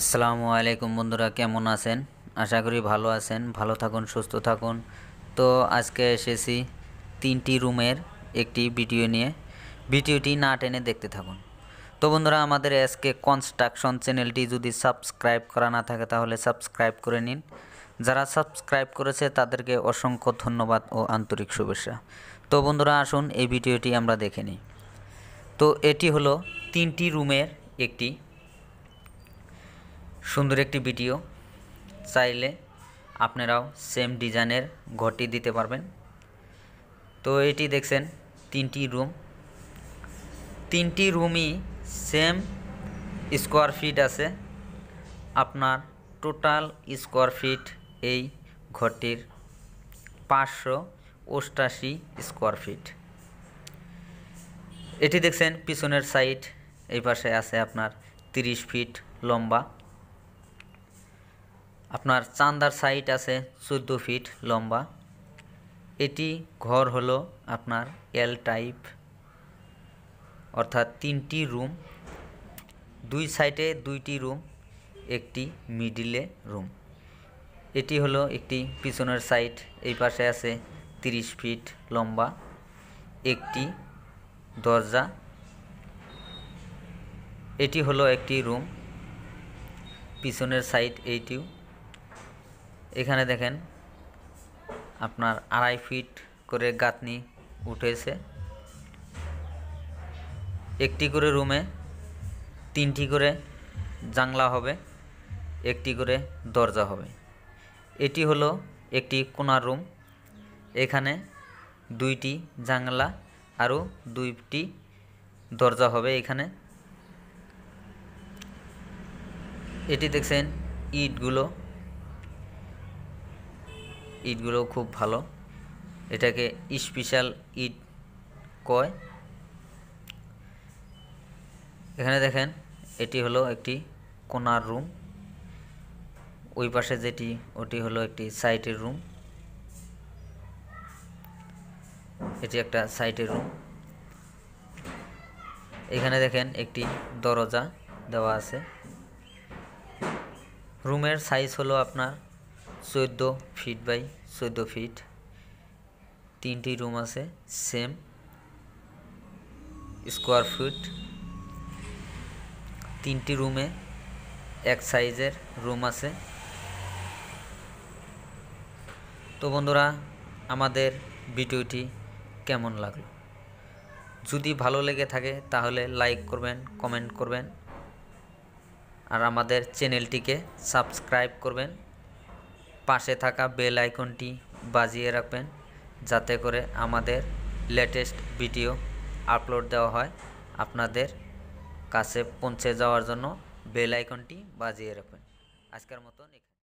আসসালামু আলাইকুম বন্ধুরা কেমন আছেন আশা করি ভালো আছেন ভালো থাকুন সুস্থ থাকুন তো আজকে এসেছি তিনটি রুমের একটি ভিডিও নিয়ে ভিডিওটি না টেনে দেখতে থাকুন তো বন্ধুরা আমাদের এসকে কনস্ট্রাকশন চ্যানেলটি যদি সাবস্ক্রাইব করা না থাকে তাহলে সাবস্ক্রাইব করে নিন যারা সাবস্ক্রাইব করেছে তাদেরকে অসংখ্য ধন্যবাদ ও আন্তরিক শুভেচ্ছা তো বন্ধুরা আসুন এই ভিডিওটি আমরা দেখে নিই তো এটি হলো তিনটি রুমের একটি সুন্দর একটি ভিডিও চাইলে আপনারাও সেম ডিজাইনের ঘরটি দিতে পারবেন তো এটি দেখছেন তিনটি রুম তিনটি রুমই সেম স্কোয়ার ফিট আছে আপনার টোটাল স্কোয়ার ফিট এই ঘরটির পাঁচশো অষ্টাশি স্কোয়ার ফিট এটি দেখছেন পিছনের সাইড এই পাশে আছে আপনার 30 ফিট লম্বা আপনার চান্দার সাইড আছে চোদ্দ ফিট লম্বা এটি ঘর হলো আপনার এল টাইপ অর্থাৎ তিনটি রুম দুই সাইডে দুইটি রুম একটি মিডিলে রুম এটি হলো একটি পিছনের সাইড এই পাশে আছে 30 ফিট লম্বা একটি দরজা এটি হলো একটি রুম পিছনের সাইড এইটিও এখানে দেখেন আপনার আড়াই ফিট করে গাঁথনি উঠেছে একটি করে রুমে তিনটি করে জাংলা হবে একটি করে দরজা হবে এটি হলো একটি কোনার রুম এখানে দুইটি জাংলা আরও দুইটি দরজা হবে এখানে এটি দেখছেন ইটগুলো ইটগুলো খুব ভালো এটাকে স্পেশাল ইট কয় এখানে দেখেন এটি হলো একটি কোনার রুম ওই পাশে যেটি ওটি হলো একটি সাইটের রুম এটি একটা সাইটের রুম এখানে দেখেন একটি দরজা দেওয়া আছে রুমের সাইজ হলো আপনার চোদ্দো ফিট বাই চোদ্দো ফিট তিনটি রুম আছে সেম স্কোয়ার ফিট তিনটি রুমে এক সাইজের রুম আছে তো বন্ধুরা আমাদের ভিডিওটি কেমন লাগলো যদি ভালো লেগে থাকে তাহলে লাইক করবেন কমেন্ট করবেন আর আমাদের চ্যানেলটিকে সাবস্ক্রাইব করবেন পাশে থাকা বেল আইকনটি বাজিয়ে রাখবেন যাতে করে আমাদের লেটেস্ট ভিডিও আপলোড দেওয়া হয় আপনাদের কাছে পৌঁছে যাওয়ার জন্য বেল আইকনটি বাজিয়ে রাখবেন আজকের মতন